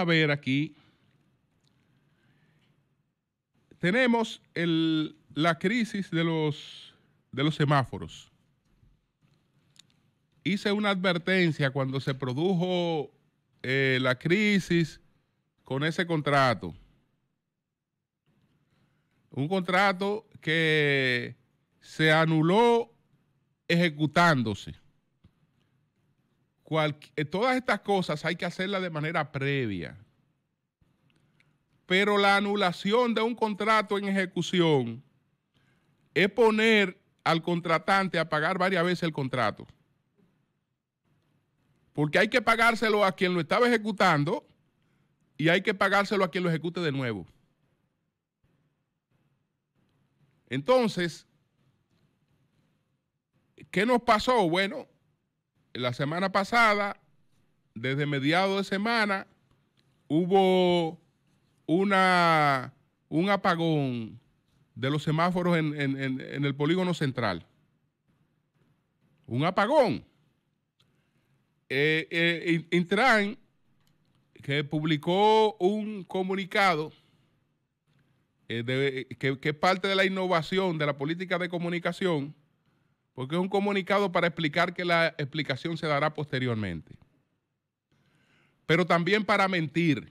a ver aquí, tenemos la crisis de los, de los semáforos. Hice una advertencia cuando se produjo eh, la crisis con ese contrato. Un contrato que se anuló ejecutándose. Eh, todas estas cosas hay que hacerlas de manera previa. Pero la anulación de un contrato en ejecución es poner al contratante a pagar varias veces el contrato. Porque hay que pagárselo a quien lo estaba ejecutando y hay que pagárselo a quien lo ejecute de nuevo. Entonces, ¿qué nos pasó? Bueno, la semana pasada, desde mediados de semana, hubo una, un apagón de los semáforos en, el polígono central. Un apagón. Eh, eh, Intran, que publicó un comunicado eh, que, es parte de la innovación de la política de comunicación, porque es un comunicado para explicar que la explicación se dará posteriormente. Pero también para mentir,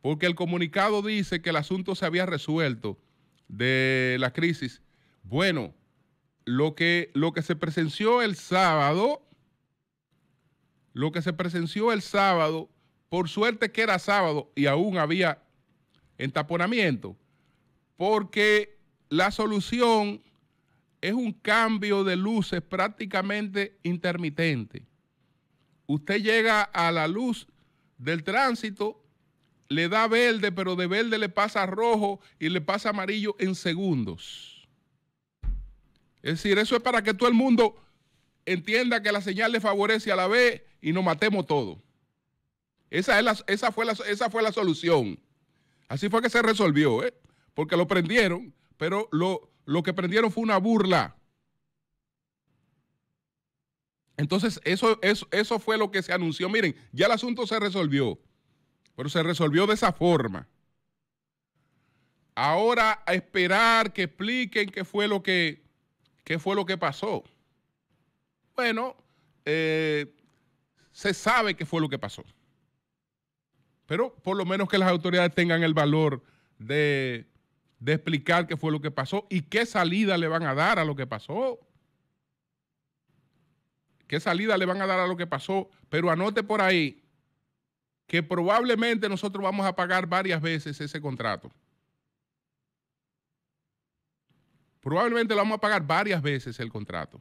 porque el comunicado dice que el asunto se había resuelto de la crisis. Bueno, lo que, lo que se presenció el sábado, lo que se presenció el sábado, por suerte que era sábado y aún había entaponamiento, porque la solución es un cambio de luces prácticamente intermitente. Usted llega a la luz del tránsito, le da verde, pero de verde le pasa rojo y le pasa amarillo en segundos. Es decir, eso es para que todo el mundo entienda que la señal le favorece a la vez y nos matemos todos. Esa, es esa, fue la, esa fue la solución. Así fue que se resolvió, ¿eh? porque lo prendieron, pero lo, lo que prendieron fue una burla. Entonces, eso, fue lo que se anunció. Miren, ya el asunto se resolvió, pero se resolvió de esa forma. Ahora a esperar que expliquen qué fue lo que, qué fue lo que pasó. Bueno, eh, se sabe qué fue lo que pasó. Pero por lo menos que las autoridades tengan el valor de de explicar qué fue lo que pasó y qué salida le van a dar a lo que pasó. ¿Qué salida le van a dar a lo que pasó? Pero anote por ahí que probablemente nosotros vamos a pagar varias veces ese contrato. Probablemente lo vamos a pagar varias veces el contrato.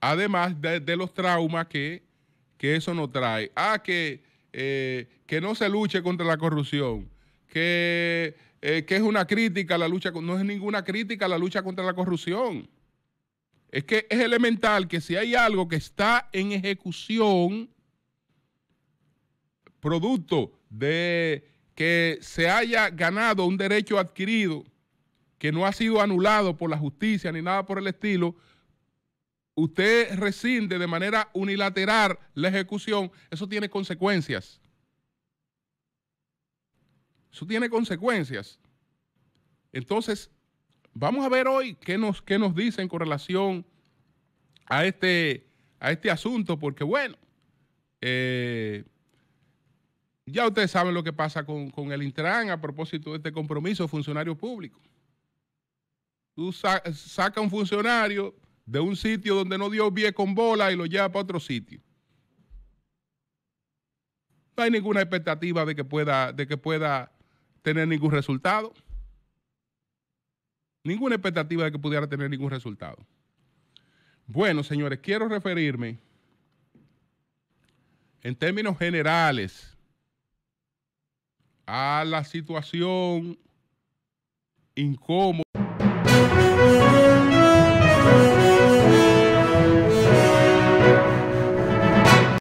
Además de, los traumas que, eso nos trae. Ah, que, eh, que no se luche contra la corrupción. Eh, que, es una crítica la lucha, no es ninguna crítica a la lucha contra la corrupción. Es que es elemental que si hay algo que está en ejecución, producto de que se haya ganado un derecho adquirido que no ha sido anulado por la justicia ni nada por el estilo, usted rescinde de manera unilateral la ejecución, eso tiene consecuencias. Eso tiene consecuencias. Entonces, vamos a ver hoy qué nos, qué nos dicen con relación a este, a este asunto, porque bueno, eh, ya ustedes saben lo que pasa con, con, el Intran a propósito de este compromiso de funcionario público. Tú sacas saca un funcionario de un sitio donde no dio bien con bola y lo lleva para otro sitio. No hay ninguna expectativa de que pueda, de que pueda tener ningún resultado. Ninguna expectativa de que pudiera tener ningún resultado. Bueno, señores, quiero referirme en términos generales a la situación incómoda.